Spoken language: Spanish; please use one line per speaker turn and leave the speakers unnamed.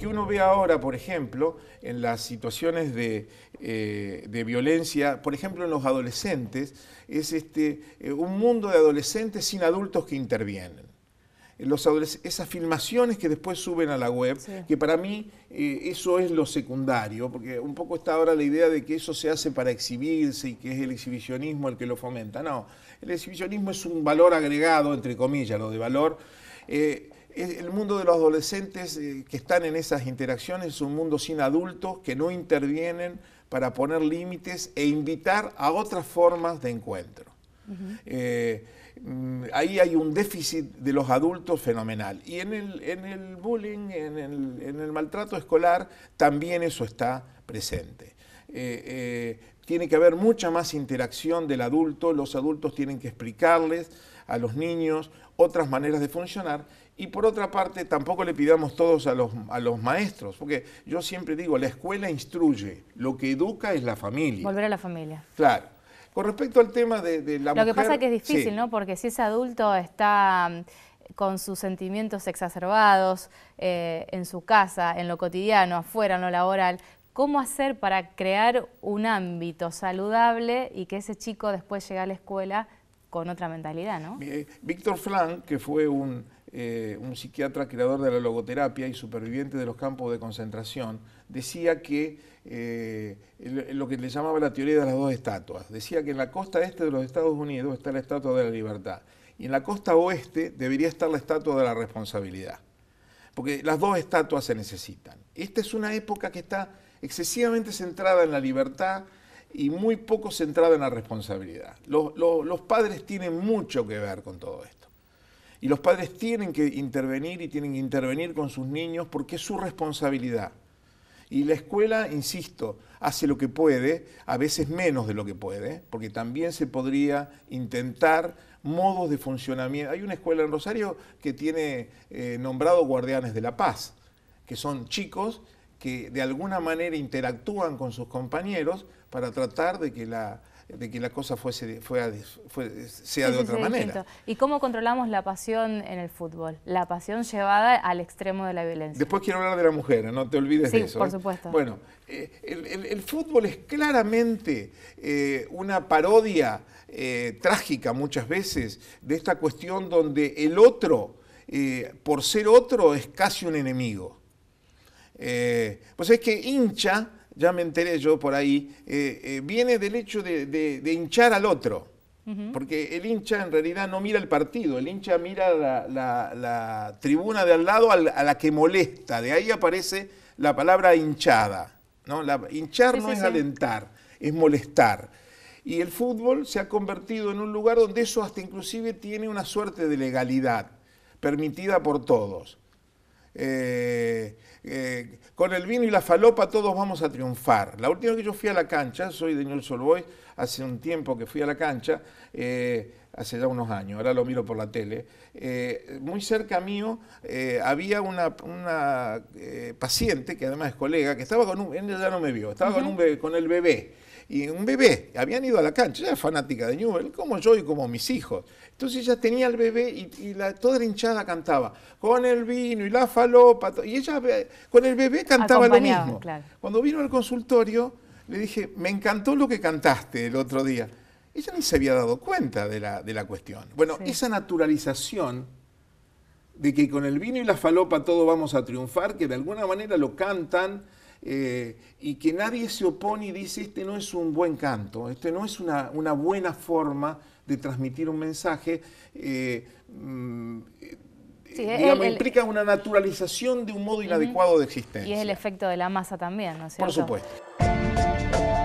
que uno ve ahora, por ejemplo, en las situaciones de, eh, violencia, por ejemplo, en los adolescentes, es este, eh, un mundo de adolescentes sin adultos que intervienen. Los esas filmaciones que después suben a la web, que para mí eh, eso es lo secundario, porque un poco está ahora la idea de que eso se hace para exhibirse y que es el exhibicionismo el que lo fomenta. No, el exhibicionismo es un valor agregado, entre comillas, lo de valor el mundo de los adolescentes eh, que están en esas interacciones es un mundo sin adultos que no intervienen para poner límites e invitar a otras formas de encuentro. Eh, mm, ahí hay un déficit de los adultos fenomenal. Y en el, bullying, en el, maltrato escolar, también eso está presente. Eh, tiene que haber mucha más interacción del adulto, los adultos tienen que explicarles a los niños otras maneras de funcionar y por otra parte tampoco le pidamos todos a los, a los maestros, porque yo siempre digo, la escuela instruye, lo que educa es la familia.
Volver a la familia.
Claro. Con respecto al tema de, la mujer... Lo que pasa es que es difícil,
¿no? Porque si ese adulto está mm, con sus sentimientos exacerbados eh, en su casa, en lo cotidiano, afuera, en lo laboral, ¿Cómo hacer para crear un ámbito saludable y que ese chico después llegue a la escuela con otra mentalidad, ¿no?
Eh, Víctor Flan, que fue eh, un, psiquiatra creador de la logoterapia y superviviente de los campos de concentración, decía que eh, lo que le llamaba la teoría de las dos estatuas. Decía que en la costa este de los Estados Unidos está la estatua de la libertad y en la costa oeste debería estar la estatua de la responsabilidad porque las dos estatuas se necesitan. Esta es una época que está excesivamente centrada en la libertad y muy poco centrada en la responsabilidad. Los, padres tienen mucho que ver con todo esto. Y los padres tienen que intervenir y tienen que intervenir con sus niños porque es su responsabilidad. Y la escuela, insisto, hace lo que puede, a veces menos de lo que puede, porque también se podría intentar modos de funcionamiento. Hay una escuela en Rosario que tiene nombrados eh, nombrado guardianes de la paz, que son chicos que de alguna manera interactúan con sus compañeros para tratar de que la, de que la cosa fuese, sea de otra manera.
¿Y cómo controlamos la pasión en el fútbol? La pasión llevada al extremo de la violencia. Después
quiero hablar de la mujer, ¿eh? no te olvides de eso. Sí, por ¿eh? supuesto. Bueno,
eh,
el, fútbol es claramente una parodia trágica muchas veces de esta cuestión donde el otro, por ser otro, es casi un enemigo. pues es que hincha ya me enteré yo por ahí, eh, eh, viene del hecho de, hinchar al otro. Porque el hincha en realidad no mira el partido, el hincha mira la, tribuna de al lado a la, que molesta. De ahí aparece la palabra hinchada. ¿no? hinchar no es alentar, es molestar. Y el fútbol se ha convertido en un lugar donde eso hasta inclusive tiene una suerte de legalidad, permitida por todos. Eh, eh, con el vino y la falopa todos vamos a triunfar. La última vez que yo fui a la cancha, soy de Solboy, hace un tiempo que fui a la cancha, eh, hace ya unos años, ahora lo miro por la tele, muy cerca mío había una, paciente, que además es colega, que estaba con un, ya no me vio, estaba con el bebé y un bebé, habían ido a la cancha, ella es fanática de Newell, como yo y como mis hijos. Entonces ella tenía el bebé y, toda hinchada cantaba, con el vino y la falopa, y ella eh, con el bebé cantaba lo mismo. Cuando vino al consultorio, le dije, me encantó lo que cantaste el otro día. Ella ni se había dado cuenta de la, cuestión. Bueno, esa naturalización de que con el vino y la falopa todo vamos a triunfar, que de alguna manera lo cantan eh, y que nadie se opone y dice, este no es un buen canto, este no es una, una buena forma de transmitir un mensaje. Eh, mm,
eh, implica
una naturalización de un modo inadecuado de existencia. Y es
el efecto de la masa también, ¿no es cierto? Por
supuesto.